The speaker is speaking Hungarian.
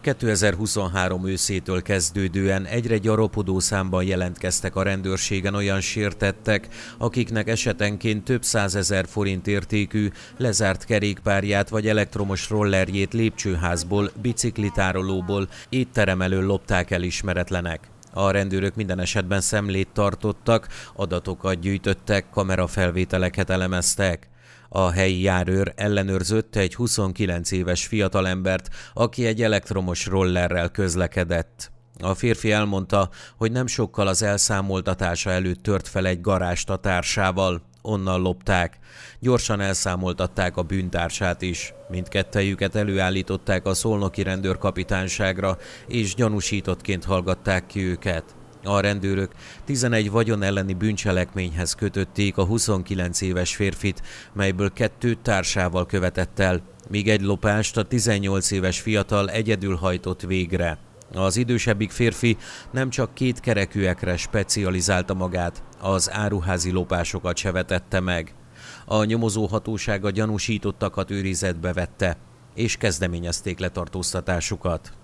2023 őszétől kezdődően egyre gyarapodó számban jelentkeztek a rendőrségen olyan sértettek, akiknek esetenként több százezer forint értékű lezárt kerékpárját vagy elektromos rollerjét lépcsőházból, biciklitárolóból, étterem elől lopták el ismeretlenek. A rendőrök minden esetben szemlét tartottak, adatokat gyűjtöttek, kamerafelvételeket elemeztek. A helyi járőr ellenőrzött egy 29 éves fiatalembert, aki egy elektromos rollerrel közlekedett. A férfi elmondta, hogy nem sokkal az elszámoltatása előtt tört fel egy garást a társával onnan lopták. Gyorsan elszámoltatták a bűntársát is. Mindkettejüket előállították a szolnoki rendőrkapitányságra, és gyanúsítottként hallgatták ki őket. A rendőrök 11 vagyon elleni bűncselekményhez kötötték a 29 éves férfit, melyből kettő társával követett el, míg egy lopást a 18 éves fiatal egyedül hajtott végre. Az idősebbik férfi nem csak két kerekűekre specializálta magát, az áruházi lopásokat se vetette meg. A nyomozó hatósága gyanúsítottakat őrizetbe vette, és kezdeményezték letartóztatásukat.